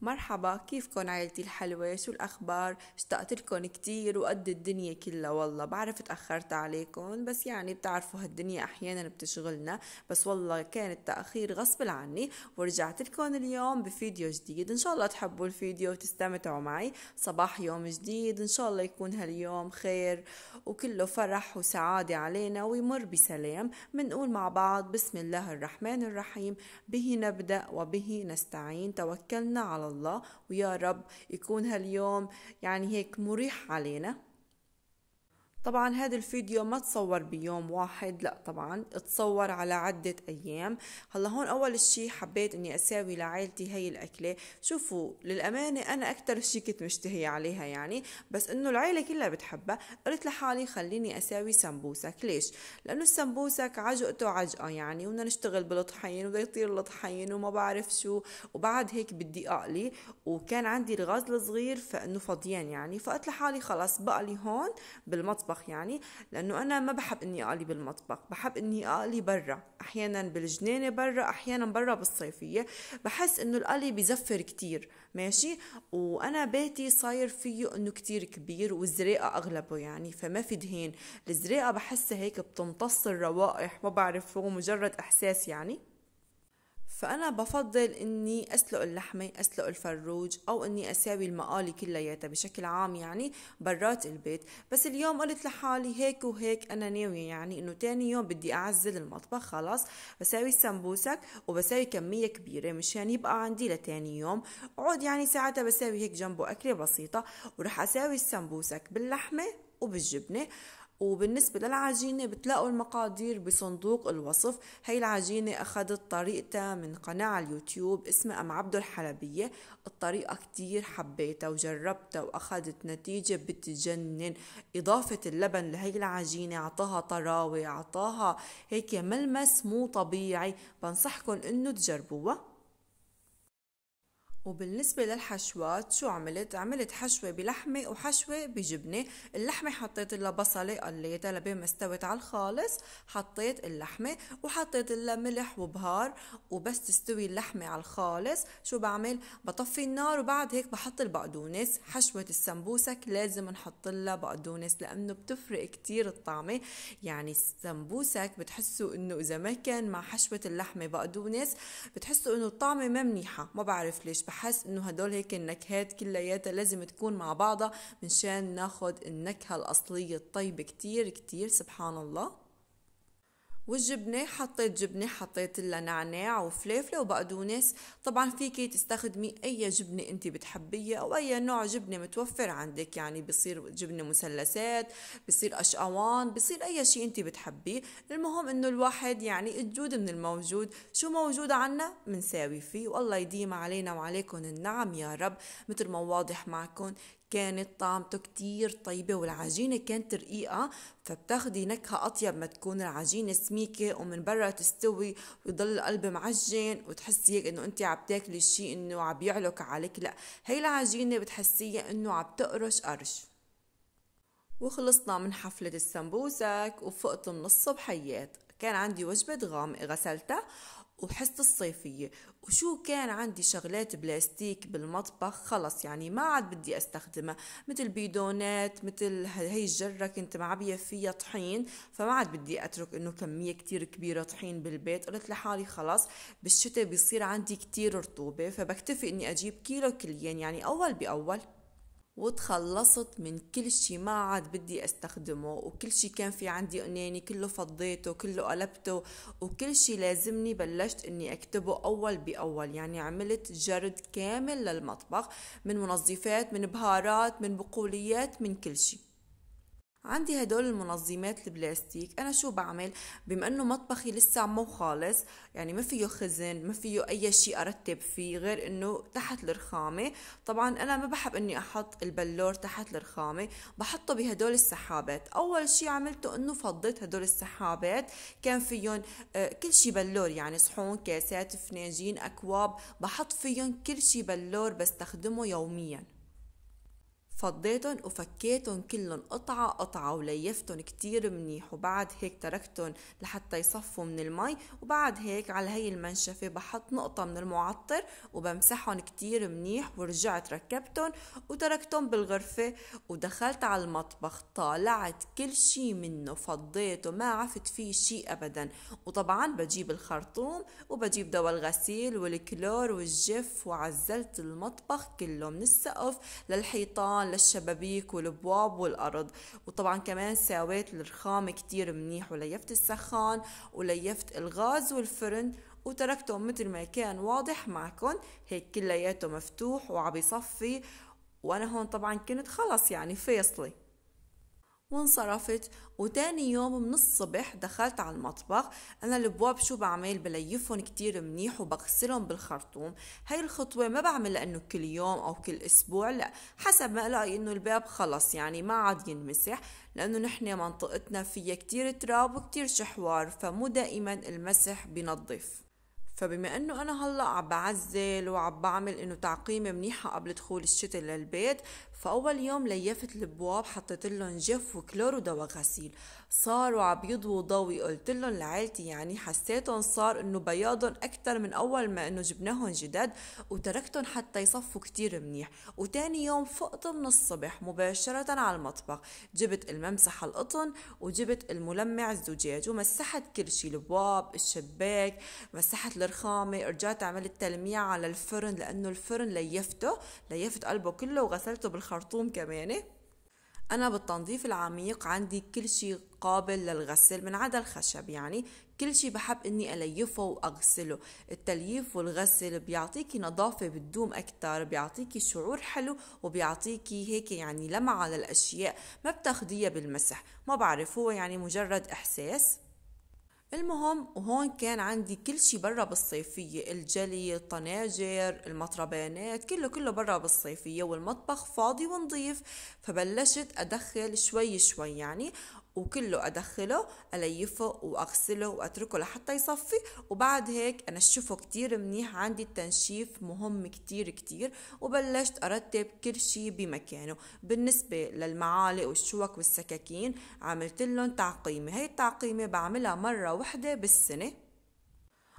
مرحبا كيفكن عيلتي الحلوة شو الأخبار اشتقت لكم كتير وقد الدنيا كلها والله بعرف تأخرت عليكن بس يعني بتعرفوا هالدنيا أحيانا بتشغلنا بس والله كان التأخير غصب عني ورجعت لكم اليوم بفيديو جديد إن شاء الله تحبوا الفيديو وتستمتعوا معي صباح يوم جديد إن شاء الله يكون هاليوم خير وكله فرح وسعادة علينا ويمر بسلام منقول مع بعض بسم الله الرحمن الرحيم به نبدأ وبه نستعين توكلنا على الله ويا رب يكون هاليوم يعني هيك مريح علينا طبعا هذا الفيديو ما تصور بيوم واحد لا طبعا تصور على عدة أيام هلا هون أول شيء حبيت أني أساوي لعائلتي هي الأكلة شوفوا للأمانة أنا أكتر شيء كنت مشتهية عليها يعني بس أنه العيلة كلها بتحبها قلت لحالي خليني أساوي سمبوسك ليش؟ لأنه السمبوسك عجقته عجقة يعني وبدنا نشتغل بالطحين وبده يطير الطحين وما بعرف شو وبعد هيك بدي أقلي وكان عندي الغاز الصغير فإنه فضيان يعني فقلت لحالي خلاص بقلي هون بالمطبخ المطبخ يعني لانه انا ما بحب اني اقلي بالمطبخ بحب اني اقلي برا احيانا بالجنينه برا احيانا برا بالصيفيه بحس انه القلي بزفر كتير ماشي وانا بيتي صاير فيه انه كتير كبير والزريقه اغلبه يعني فما في دهين الزريقه بحسها هيك بتمتص الروائح ما بعرف هو مجرد احساس يعني فأنا بفضل إني أسلق اللحمة أسلق الفروج أو إني أساوي المقالي كلياتها بشكل عام يعني برات البيت بس اليوم قلت لحالي هيك وهيك أنا ناوية يعني إنه تاني يوم بدي أعزل المطبخ خلاص بساوي السمبوسك وبساوي كمية كبيرة مشان يعني يبقى عندي لتاني يوم عود يعني ساعتها بساوي هيك جنبه أكلة بسيطة ورح أساوي السمبوسك باللحمة وبالجبنة وبالنسبة للعجينة بتلاقوا المقادير بصندوق الوصف هي العجينة أخذت طريقتها من قناة على اليوتيوب اسمها أم عبدو الحلبية الطريقة كتير حبيتها وجربتها وأخذت نتيجة بتجنن إضافة اللبن لهي العجينة عطاها طراوة عطاها هيك ملمس مو طبيعي بنصحكم إنه تجربوها وبالنسبة للحشوات شو عملت؟ عملت حشوة بلحمة وحشوة بجبنة اللحمة حطيت لها بصلة قليتها لبين ما استوت على الخالص حطيت اللحمة وحطيت لها ملح وبهار وبس تستوي اللحمة على الخالص شو بعمل؟ بطفي النار وبعد هيك بحط البقدونس حشوة السمبوسك لازم نحط لها بقدونس لأنه بتفرق كتير الطعمة يعني السمبوسك بتحسوا إنه إذا ما كان مع حشوة اللحمة بقدونس بتحسوا إنه الطعمة ما منيحة ما بعرف ليش بحس انه هدول هيك النكهات كلياتها لازم تكون مع بعضها منشان ناخد النكهة الأصلية الطيبة كتير كتير سبحان الله والجبنة حطيت جبنة حطيت لها نعناع وفليفلة وبقدونس طبعا فيكي تستخدمي أي جبنة أنت بتحبيها أو أي نوع جبنة متوفر عندك يعني بصير جبنة مثلثات بصير أشقوان بصير أي شيء أنت بتحبيه المهم أنه الواحد يعني الجود من الموجود شو موجود عنا منساوي فيه والله يديم علينا وعليكم النعم يا رب مثل ما واضح معكم كانت طعمته كتير طيبة والعجينة كانت رقيقة فبتاخدي نكهة أطيب ما تكون العجينة سميكة ومن برا تستوي ويضل القلب معجن وتحسي هيك إنه أنت عم تاكلي شيء إنه عم يعلق عليك لا هي العجينة بتحسيها إنه عم تقرش قرش وخلصنا من حفلة السمبوسك وفقت من الصبحيات كان عندي وجبة غامق غسلتها وحصة الصيفية وشو كان عندي شغلات بلاستيك بالمطبخ خلص يعني ما عاد بدي استخدمها مثل بيدونات مثل هي الجرة كنت معبية فيها طحين فما عاد بدي اترك انه كمية كتير كبيرة طحين بالبيت قلت لحالي خلص بالشتاء بيصير عندي كتير رطوبة فبكتفي اني اجيب كيلو كليان يعني اول باول وتخلصت من كل شيء ما عاد بدي استخدمه وكل شيء كان في عندي اناني كله فضيته كله قلبته وكل شيء لازمني بلشت اني اكتبه اول باول يعني عملت جرد كامل للمطبخ من منظفات من بهارات من بقوليات من كل شيء عندي هدول المنظمات البلاستيك انا شو بعمل بما انه مطبخي لسه مو خالص يعني ما فيه خزن ما فيه اي شيء ارتب فيه غير انه تحت الرخامه طبعا انا ما بحب اني احط البلور تحت الرخامه بحطه بهدول السحابات اول شيء عملته انه فضيت هدول السحابات كان فيهم آه، كل شيء بلور يعني صحون كاسات فناجين اكواب بحط فيهم كل شيء بلور بستخدمه يوميا فضيتن وفكيتن كلن قطعة قطعة وليفتن كتير منيح وبعد هيك تركتن لحتى يصفوا من المي وبعد هيك على هي المنشفة بحط نقطة من المعطر وبمسحهم كتير منيح ورجعت ركبتن وتركتن بالغرفة ودخلت على المطبخ طالعت كل شي منه فضيته ما عفت فيه شي أبدا وطبعا بجيب الخرطوم وبجيب دواء الغسيل والكلور والجف وعزلت المطبخ كله من السقف للحيطان للشبابيك والبواب والأرض وطبعا كمان ساويت الرخام كتير منيح وليفت السخان وليفت الغاز والفرن وتركتهم مثل ما كان واضح معكم هيك كلياته مفتوح وعم يصفي وانا هون طبعا كنت خلص يعني فيصلي وانصرفت وتاني يوم من الصبح دخلت على المطبخ انا البواب شو بعمل بليفهم كتير منيح وبغسلهم بالخرطوم هاي الخطوة ما بعملها انه كل يوم او كل اسبوع لا حسب ما الاقي انه الباب خلص يعني ما عاد ينمسح لانه نحن منطقتنا فيها كتير تراب وكتير شحوار فمو دائما المسح بنظف فبما انه انا هلا عم بعزل وعم بعمل انه تعقيمه منيحه قبل دخول الشتاء للبيت فاول يوم ليفت البواب حطيت لهم جف وكلور ودواء غسيل صاروا عم يضوا ضوي قلت لهم لعيلتي يعني حسيتهم صار انه بياضهم اكثر من اول ما انه جبناهم جداد وتركتهم حتى يصفوا كتير منيح وتاني يوم فقت من الصبح مباشرة على المطبخ جبت الممسح القطن وجبت الملمع الزجاج ومسحت كل شيء البواب الشباك مسحت الرخامه رجعت عملت تلميع على الفرن لانه الفرن ليفته ليفت قلبه كله وغسلته بالخرطوم كمان أنا بالتنظيف العميق عندي كل شيء قابل للغسل من عدا الخشب يعني كل شيء بحب إني أليفه وأغسله التلييف والغسل بيعطيكي نظافة بتدوم أكتر بيعطيكي شعور حلو وبيعطيكي هيك يعني لمعة للأشياء ما بتاخديها بالمسح ما بعرف هو يعني مجرد إحساس المهم وهون كان عندي كل شي برا بالصيفية الجلي الطناجر المطربانات كله كله برا بالصيفية والمطبخ فاضي ونظيف فبلشت أدخل شوي شوي يعني وكله أدخله أليفه وأغسله وأتركه لحتى يصفي وبعد هيك أنشفه كتير منيح عندي التنشيف مهم كتير كتير وبلشت أرتب كل شي بمكانه بالنسبة للمعالق والشوك والسكاكين عملت لهم تعقيمة هي التعقيمة بعملها مرة وحدة بالسنة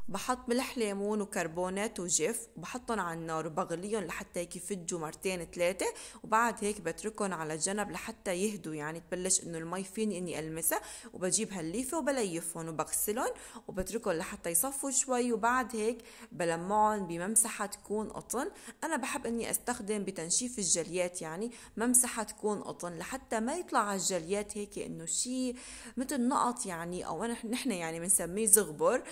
بحط ملح ليمون وكربونات وجف وبحطهم على النار وبغليهم لحتى هيك يفجوا مرتين ثلاثة وبعد هيك بتركهم على جنب لحتى يهدوا يعني تبلش انه المي فيني اني المسها وبجيب هالليفة وبليفهم وبغسلهم وبتركهم لحتى يصفوا شوي وبعد هيك بلمعهم بممسحة تكون قطن انا بحب اني استخدم بتنشيف الجليات يعني ممسحة تكون قطن لحتى ما يطلع على الجليات هيك انه شيء مثل نقط يعني او نحن يعني بنسميه زغبر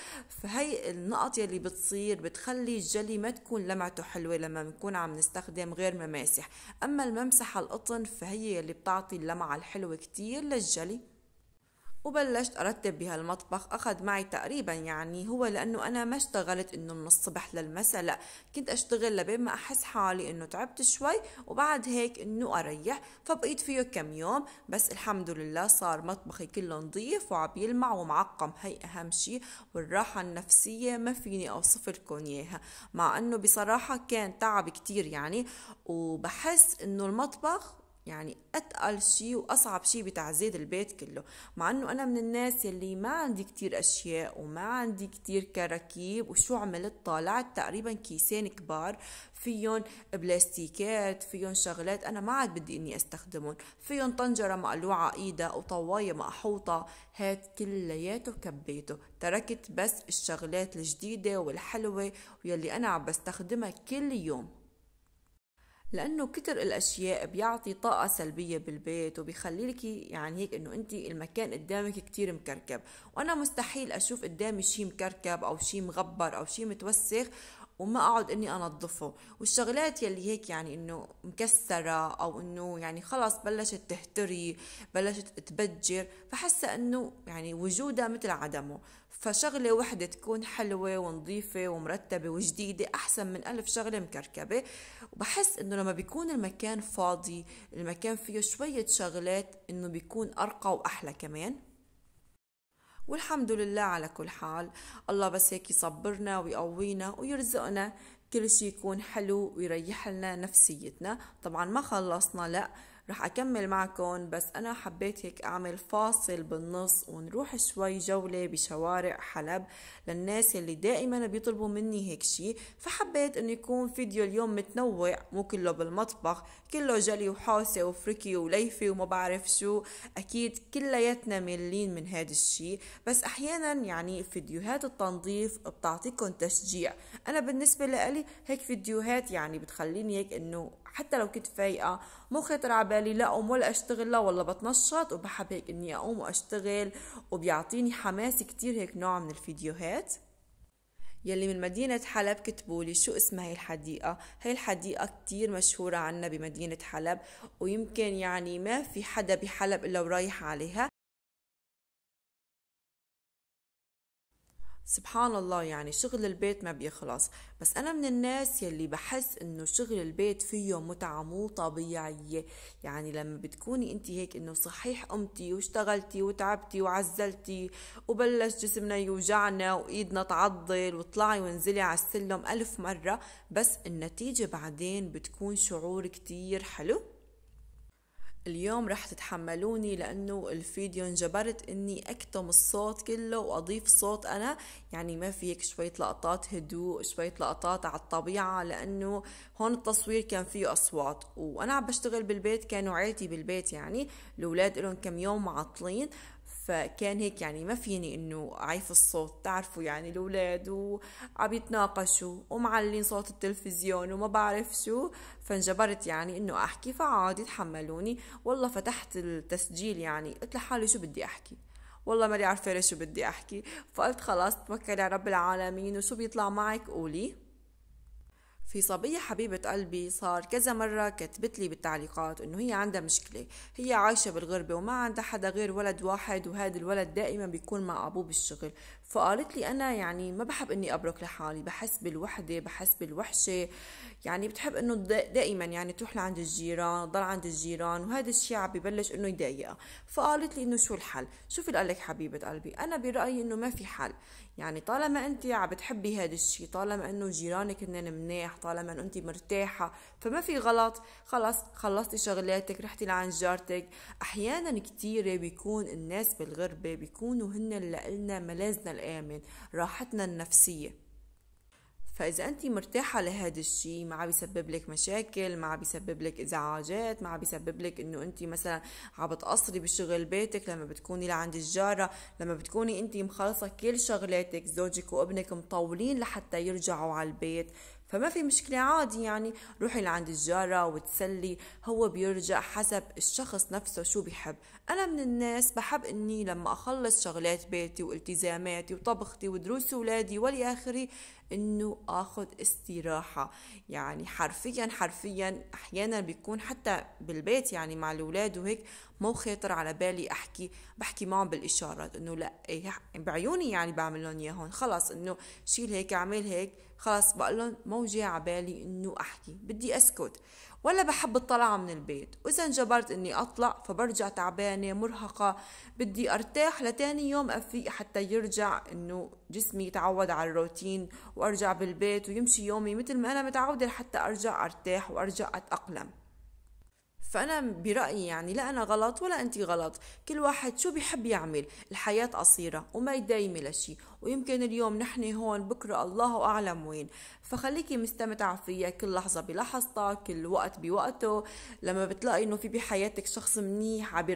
فهي النقط يلي بتصير بتخلي الجلي ما تكون لمعته حلوة لما بنكون عم نستخدم غير مماسح أما الممسحة القطن فهي يلي بتعطي اللمعة الحلوة كتير للجلي وبلشت أرتب بهالمطبخ أخذ معي تقريبا يعني هو لأنه أنا ما اشتغلت إنه من الصبح للمساء لا كنت أشتغل لبين ما أحس حالي إنه تعبت شوي وبعد هيك إنه أريح فبقيت فيه كم يوم بس الحمد لله صار مطبخي كله نظيف وعبيلمع ومعقم هي أهم شيء والراحة النفسية ما فيني أوصف لكم إياها مع إنه بصراحة كان تعب كتير يعني وبحس إنه المطبخ يعني اتقل شيء واصعب شيء بتعزيز البيت كله مع انه انا من الناس يلي ما عندي كتير اشياء وما عندي كتير كراكيب وشو عملت طالعت تقريبا كيسين كبار فيهم بلاستيكات فيهم شغلات انا ما عاد بدي اني استخدمهم فيهم طنجرة مقلوعة ايدها وطواية مقحوطة هات كلياته كبيته تركت بس الشغلات الجديدة والحلوة واللي انا عم بستخدمها كل يوم لانه كتر الاشياء بيعطي طاقه سلبيه بالبيت وبيخليلك يعني هيك انه انت المكان قدامك كتير مكركب وانا مستحيل اشوف قدامي شيء مكركب او شيء مغبر او شيء متوسخ وما اقعد اني انظفه والشغلات يلي هيك يعني انه مكسره او انه يعني خلص بلشت تهتري بلشت تبجر فحاسه انه يعني وجودها مثل عدمه فشغله وحده تكون حلوه ونظيفه ومرتبه وجديده احسن من ألف شغله مكركبه وبحس انه لما بيكون المكان فاضي المكان فيه شويه شغلات انه بيكون ارقى واحلى كمان والحمد لله على كل حال الله بس هيك يصبرنا ويقوينا ويرزقنا كل شيء يكون حلو ويريح لنا نفسيتنا طبعا ما خلصنا لا رح أكمل معكم بس أنا حبيت هيك أعمل فاصل بالنص ونروح شوي جولة بشوارع حلب للناس اللي دائما بيطلبوا مني هيك شي فحبيت إنه يكون فيديو اليوم متنوع مو كله بالمطبخ كله جلي وحوسة وفركي وليفة وما بعرف شو أكيد كلياتنا ملين من هذا الشي بس أحيانا يعني فيديوهات التنظيف بتعطيكم تشجيع أنا بالنسبة لألي هيك فيديوهات يعني بتخليني هيك إنه حتى لو كنت فايقة مو خطر على بالي لا أقوم ولا أشتغل لا والله بتنشط وبحب هيك إني أقوم وأشتغل وبيعطيني حماس كتير هيك نوع من الفيديوهات يلي من مدينة حلب كتبولي شو اسمها هي الحديقة هي الحديقة كتير مشهورة عنا بمدينة حلب ويمكن يعني ما في حدا بحلب إلا ورايح عليها سبحان الله يعني شغل البيت ما بيخلص بس أنا من الناس يلي بحس إنه شغل البيت فيه متعة مو طبيعية يعني لما بتكوني أنت هيك إنه صحيح قمتي واشتغلتي وتعبتي وعزلتي وبلش جسمنا يوجعنا وإيدنا تعضل وطلعي وانزلي على السلم ألف مرة بس النتيجة بعدين بتكون شعور كتير حلو اليوم رح تتحملوني لأنه الفيديو انجبرت أني أكتم الصوت كله وأضيف صوت أنا يعني ما فيك شوية لقطات هدوء شوية لقطات على الطبيعة لأنه هون التصوير كان فيه أصوات وأنا عم بشتغل بالبيت كانوا عيلتي بالبيت يعني الأولاد لهم كم يوم معطلين فكان هيك يعني ما فيني انه اعيف الصوت تعرفوا يعني الاولاد وعم يتناقشوا ومعلين صوت التلفزيون وما بعرف شو فانجبرت يعني انه احكي فعادي تحملوني والله فتحت التسجيل يعني قلت لحالي شو بدي احكي والله ماني عارفه شو بدي احكي فقلت خلاص توكلي على رب العالمين وشو بيطلع معك قولي في صبية حبيبة قلبي صار كذا مرة كتبت لي بالتعليقات إنه هي عندها مشكلة هي عايشة بالغربة وما عندها حدا غير ولد واحد وهذا الولد دائما بيكون مع أبوه بالشغل فقالت لي انا يعني ما بحب اني ابرك لحالي بحس بالوحده بحس بالوحشه يعني بتحب انه دائما يعني تروح لعند الجيران تضل عند الجيران وهذا الشيء عم ببلش انه يضايقها فقالت لي انه شو الحل شوفي في لك حبيبه قلبي انا برايي انه ما في حل يعني طالما انت عم بتحبي هذا الشيء طالما انه جيرانك هن مناح طالما انه انت مرتاحه فما في غلط خلص خلصتي شغلاتك رحتي لعند جارتك احيانا كثيره بيكون الناس بالغربه بيكونوا هن لنا ملاذنا الآمن راحتنا النفسية فإذا أنت مرتاحة لهذا الشيء ما عم يسبب لك مشاكل ما عم يسبب لك إزعاجات ما عم يسبب لك إنه أنت مثلا عم بتقصري بشغل بيتك لما بتكوني لعند الجارة لما بتكوني أنت مخلصة كل شغلاتك زوجك وابنك مطولين لحتى يرجعوا على البيت فما في مشكلة عادي يعني روحي لعند الجارة وتسلي هو بيرجع حسب الشخص نفسه شو بيحب أنا من الناس بحب أني لما أخلص شغلات بيتي والتزاماتي وطبختي ودروس أولادي والى آخره انه اخذ استراحه يعني حرفيا حرفيا احيانا بيكون حتى بالبيت يعني مع الاولاد وهيك مو خاطر على بالي احكي بحكي معهم بالاشارات انه لا إيه، بعيوني يعني بعمل لهم اياهم خلص انه شيل هيك اعمل هيك خلص بقول لهم مو جاي على بالي انه احكي بدي اسكت ولا بحب الطلعة من البيت وإذا انجبرت إني أطلع فبرجع تعبانة مرهقة بدي أرتاح لتاني يوم أفيق حتى يرجع إنه جسمي يتعود على الروتين وأرجع بالبيت ويمشي يومي مثل ما أنا متعودة حتى أرجع أرتاح وأرجع أتأقلم فأنا برأيي يعني لا أنا غلط ولا أنت غلط كل واحد شو بيحب يعمل الحياة قصيرة وما يدايمي لشي ويمكن اليوم نحن هون بكرة الله أعلم وين فخليكي مستمتعة فيها كل لحظة بلحظتها كل وقت بوقته لما بتلاقي إنه في بحياتك شخص منيح عم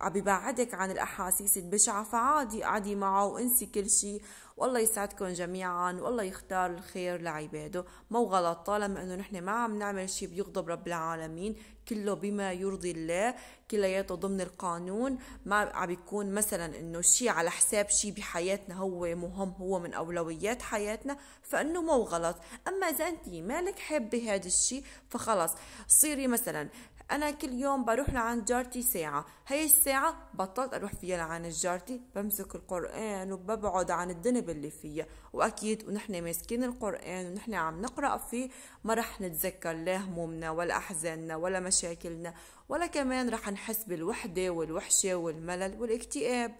عم بيبعدك عن الأحاسيس البشعة فعادي قعدي معه وانسي كل شي والله يسعدكم جميعا والله يختار الخير لعباده مو غلط طالما انه نحن ما عم نعمل شيء بيغضب رب العالمين كله بما يرضي الله كلياته ضمن القانون ما عم بيكون مثلا انه شيء على حساب شيء بحياتنا هو مهم هو من اولويات حياتنا فانه مو غلط اما اذا انت مالك حابه هذا الشيء فخلص صيري مثلا انا كل يوم بروح لعند جارتي ساعه هي الساعه بطلت اروح فيها لعند جارتي بمسك القران وببعد عن الذنب اللي فيها واكيد ونحن ماسكين القران ونحن عم نقرا فيه ما رح نتذكر لا همومنا ولا احزاننا ولا مشاكلنا ولا كمان رح نحس بالوحده والوحشه والملل والاكتئاب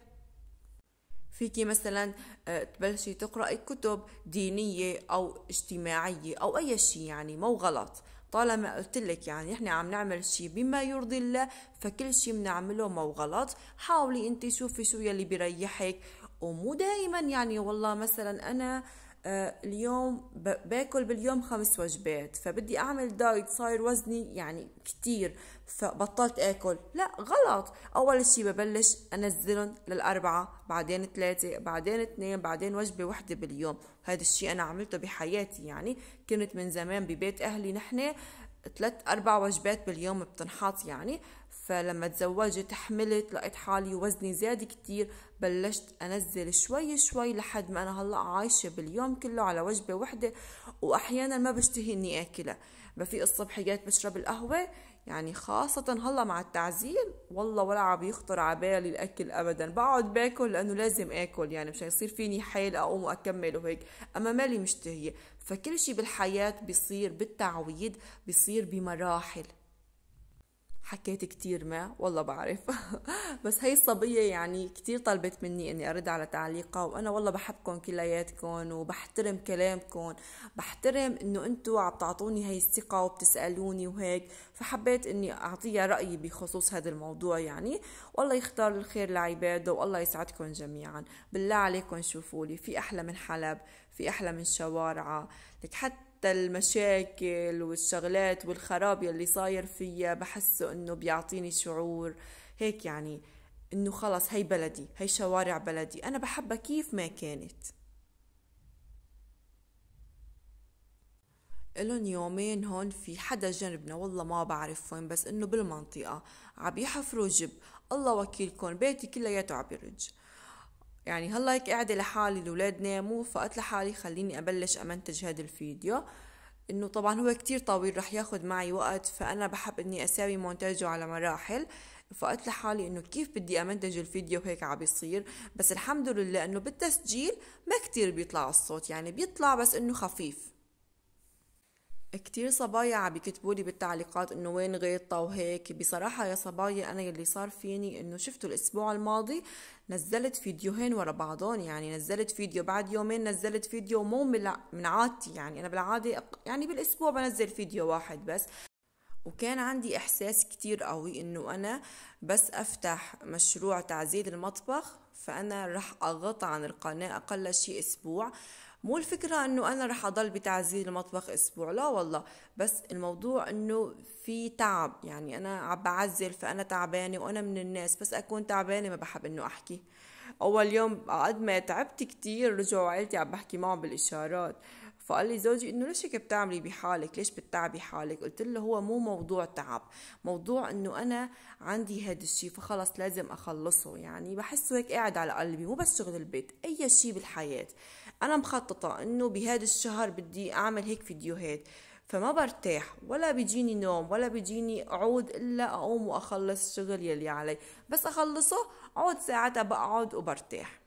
فيكي مثلا آه، تبلشي تقرأي كتب دينية أو اجتماعية أو أي شيء يعني مو غلط طالما قلت لك يعني احنا عم نعمل شيء بما يرضي الله فكل شيء بنعمله مو غلط حاولي انت شوفي شو يلي بيريحك ومو دائما يعني والله مثلا انا آه، اليوم باكل باليوم خمس وجبات فبدي اعمل دايت صاير وزني يعني كثير فبطلت اكل لا غلط اول شيء ببلش انزلهم للاربعه بعدين ثلاثه بعدين اثنين بعدين وجبه وحده باليوم هذا الشيء انا عملته بحياتي يعني كنت من زمان ببيت اهلي نحن ثلاث اربع وجبات باليوم بتنحط يعني فلما تزوجت حملت لقيت حالي وزني زاد كتير بلشت انزل شوي شوي لحد ما انا هلا عايشه باليوم كله على وجبه وحده واحيانا ما بشتهي اني اكلها بفيق الصبحيات بشرب القهوه يعني خاصة هلا مع التعزيل والله ولا عم يخطر على بالي الأكل أبدا بقعد باكل لأنه لازم آكل يعني مشان يصير فيني حيل أقوم وأكمل وهيك أما مالي مشتهية فكل شي بالحياة بيصير بالتعويض بيصير بمراحل حكيت كتير ما والله بعرف بس هي الصبية يعني كتير طلبت مني اني ارد على تعليقها وانا والله بحبكم كلياتكم وبحترم كلامكم بحترم انه انتوا عم تعطوني هي الثقة وبتسألوني وهيك فحبيت اني اعطيها رأيي بخصوص هذا الموضوع يعني والله يختار الخير لعباده والله يسعدكم جميعا بالله عليكم شوفولي في احلى من حلب في احلى من شوارعها لك حتى حتى المشاكل والشغلات والخراب يلي صاير فيها بحسه انه بيعطيني شعور هيك يعني انه خلص هي بلدي هي شوارع بلدي انا بحبها كيف ما كانت إلن يومين هون في حدا جنبنا والله ما بعرف وين بس انه بالمنطقة عم يحفروا جب الله وكيلكم بيتي كلياته عم يرج يعني هلا هيك قاعدة لحالي الاولاد ناموا فقلت لحالي خليني أبلش أمنتج هذا الفيديو إنه طبعا هو كتير طويل رح ياخذ معي وقت فأنا بحب إني أساوي مونتاجه على مراحل فقلت لحالي انه كيف بدي امنتج الفيديو هيك عم بيصير بس الحمد لله انه بالتسجيل ما كتير بيطلع الصوت يعني بيطلع بس انه خفيف كتير صبايا عم بيكتبوا لي بالتعليقات انه وين غيطة وهيك بصراحة يا صبايا انا يلي صار فيني انه شفتوا الاسبوع الماضي نزلت فيديوهين ورا بعضهم يعني نزلت فيديو بعد يومين نزلت فيديو مو من عادتي يعني انا بالعادة يعني بالاسبوع بنزل فيديو واحد بس وكان عندي احساس كتير قوي انه انا بس افتح مشروع تعزيز المطبخ فانا رح اغطى عن القناة اقل شيء اسبوع مو الفكرة انه انا رح اضل بتعذيب المطبخ اسبوع لا والله بس الموضوع انه في تعب يعني انا عم بعزل فانا تعبانة وانا من الناس بس اكون تعبانة ما بحب انه احكي اول يوم قد ما تعبت كتير رجعوا عيلتي عم بحكي معهم بالاشارات فقال لي زوجي انه ليش هيك بتعملي بحالك ليش بتتعبي حالك قلت له هو مو موضوع تعب موضوع انه انا عندي هذا الشيء فخلص لازم اخلصه يعني بحسه هيك قاعد على قلبي مو بس شغل البيت اي شيء بالحياه انا مخططه انه بهذا الشهر بدي اعمل هيك فيديوهات فما برتاح ولا بيجيني نوم ولا بيجيني اعود الا اقوم واخلص الشغل يلي علي بس اخلصه اقعد ساعتها بقعد وبرتاح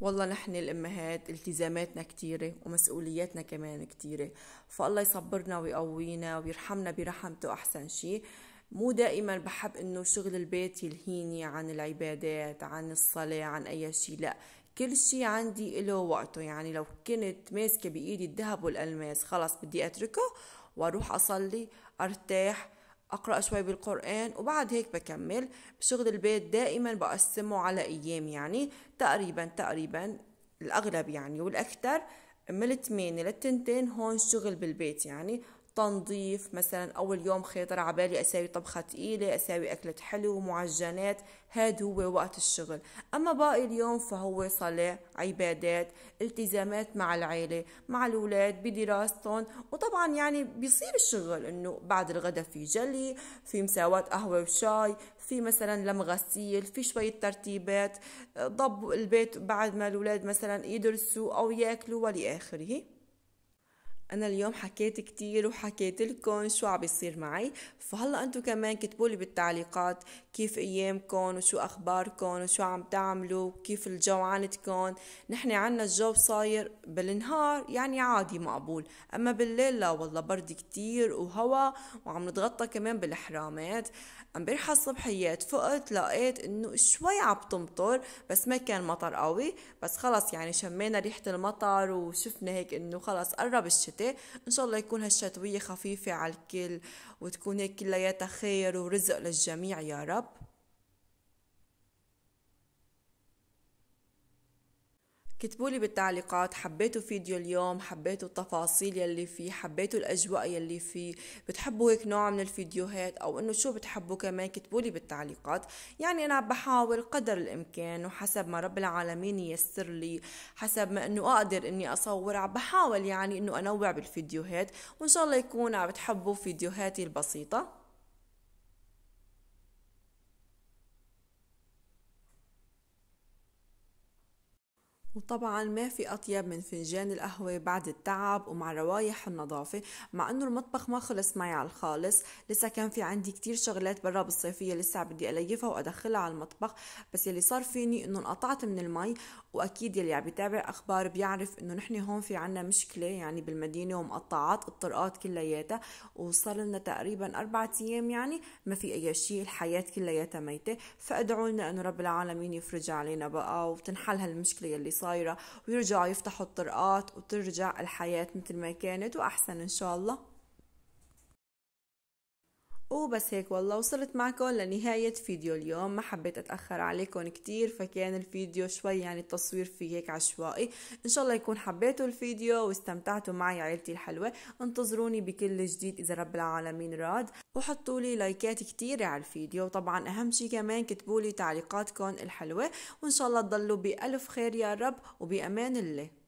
والله نحن الأمهات التزاماتنا كتيرة ومسؤولياتنا كمان كتيرة فالله يصبرنا ويقوينا ويرحمنا برحمته أحسن شيء مو دائما بحب انه شغل البيت يلهيني عن العبادات عن الصلاة عن اي شيء لا كل شيء عندي له وقته يعني لو كنت ماسكة بإيدي الذهب والألماس خلص بدي أتركه وأروح أصلي أرتاح أقرأ شوي بالقرآن وبعد هيك بكمل بشغل البيت دائما بقسمه على أيام يعني تقريبا تقريبا الأغلب يعني والأكثر من الثمانية للتنتين هون شغل بالبيت يعني تنظيف مثلا أول يوم خيطر بالي أساوي طبخة تقيلة أساوي أكلة حلو ومعجنات هاد هو وقت الشغل أما باقي اليوم فهو صلاة عبادات التزامات مع العيلة مع الأولاد بدراستهم وطبعا يعني بيصير الشغل إنه بعد الغداء في جلي في مساواة قهوة وشاي في مثلا لم غسيل في شوية ترتيبات ضب البيت بعد ما الأولاد مثلا يدرسوا أو ياكلوا ولآخره انا اليوم حكيت كتير وحكيت لكم شو عم بيصير معي فهلا انتم كمان كتبوا لي بالتعليقات كيف ايامكم وشو اخباركم وشو عم تعملوا وكيف الجو عندكم نحن عنا الجو صاير بالنهار يعني عادي مقبول اما بالليل لا والله برد كتير وهوا وعم نتغطى كمان بالحرامات امبارح الصبحيات فقت لقيت انه شوي عم تمطر بس ما كان مطر قوي بس خلص يعني شمينا ريحة المطر وشفنا هيك انه خلص قرب الشتاء ان شاء الله يكون هالشتوية خفيفة على الكل وتكون هيك كلياتها خير ورزق للجميع يا رب كتبوا لي بالتعليقات حبيتوا فيديو اليوم حبيتوا التفاصيل يلي فيه حبيتوا الاجواء يلي فيه بتحبوا هيك نوع من الفيديوهات او انه شو بتحبوا كمان كتبوا لي بالتعليقات يعني انا بحاول قدر الامكان وحسب ما رب العالمين ييسر لي حسب ما انه اقدر اني اصور عم بحاول يعني انه انوع بالفيديوهات وان شاء الله يكون عم بتحبوا فيديوهاتي البسيطه وطبعا ما في أطيب من فنجان القهوة بعد التعب ومع روايح النظافة مع أنه المطبخ ما خلص معي على الخالص لسه كان في عندي كتير شغلات برا بالصيفية لسه بدي أليفها وأدخلها على المطبخ بس يلي صار فيني أنه انقطعت من المي وأكيد يلي عم يتابع أخبار بيعرف أنه نحن هون في عنا مشكلة يعني بالمدينة ومقطعات الطرقات كلياتها وصار لنا تقريبا أربعة أيام يعني ما في أي شيء الحياة كلياتها ميتة فأدعوا لنا أنه رب العالمين يفرج علينا بقى وتنحل هالمشكلة يلي صايرة ويرجعوا يفتحوا الطرقات وترجع الحياة مثل ما كانت وأحسن إن شاء الله وبس هيك والله وصلت معكم لنهاية فيديو اليوم ما حبيت أتأخر عليكم كتير فكان الفيديو شوي يعني التصوير فيه هيك عشوائي إن شاء الله يكون حبيتوا الفيديو واستمتعتوا معي عيلتي الحلوة انتظروني بكل جديد إذا رب العالمين راد وحطوا لي لايكات كتيرة على الفيديو وطبعا أهم شي كمان كتبوا لي تعليقاتكم الحلوة وإن شاء الله تضلوا بألف خير يا رب وبأمان الله